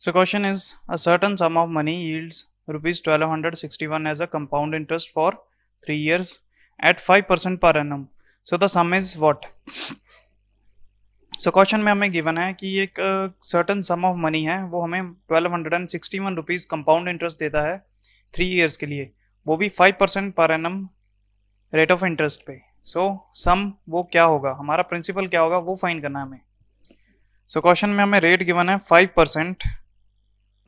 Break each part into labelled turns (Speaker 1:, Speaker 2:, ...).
Speaker 1: So question is a certain sum of money yields rupees 1261 as a compound interest for 3 years at 5% per annum. So the sum is what? So so, question में हमें given है कि एक certain some of money है वो हमें twelve hundred and sixty one rupees compound interest देता है थ्री इयर्स के लिए वो भी five percent per annum rate of interest पे सो so, सम वो क्या होगा हमारा प्रिंसिपल क्या होगा वो फाइन करना है हमें सो so, क्वेश्चन में हमें रेट गिवन है five percent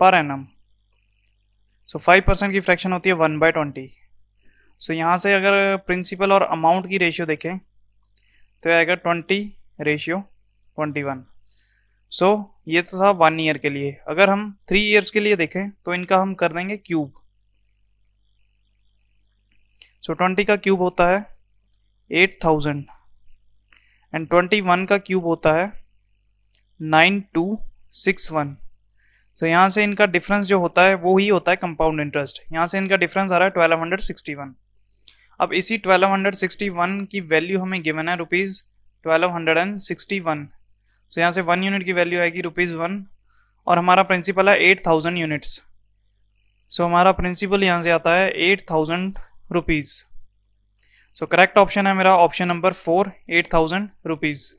Speaker 1: per annum so five percent की फ्रैक्शन होती है वन बाई ट्वेंटी सो यहाँ से अगर प्रिंसिपल और अमाउंट की रेशियो देखें तो आएगा twenty ratio twenty one so ये तो था वन ईयर के लिए अगर हम थ्री ईयर्स के लिए देखें तो इनका हम कर देंगे क्यूब सो so, ट्वेंटी का क्यूब होता है eight thousand and twenty one का क्यूब होता है नाइन टू सिक्स वन तो यहाँ से इनका डिफरेंस जो होता है वो ही होता है कंपाउंड इंटरेस्ट यहाँ से इनका डिफरेंस आ रहा है ट्वेल्व हंड्रेड सिक्सटी वन अब इसी ट्वेल्व हंड्रेड सिक्सटी वन की वैल्यू हमें गिवन है rupees twelve hundred and sixty one so यहाँ से वन यूनिट की वैल्यू आएगी रुपीज़ वन और हमारा प्रिंसिपल है एट थाउजेंड यूनिट्स सो हमारा प्रिंसिपल यहाँ से आता है eight thousand rupees so correct option है मेरा option number four eight thousand rupees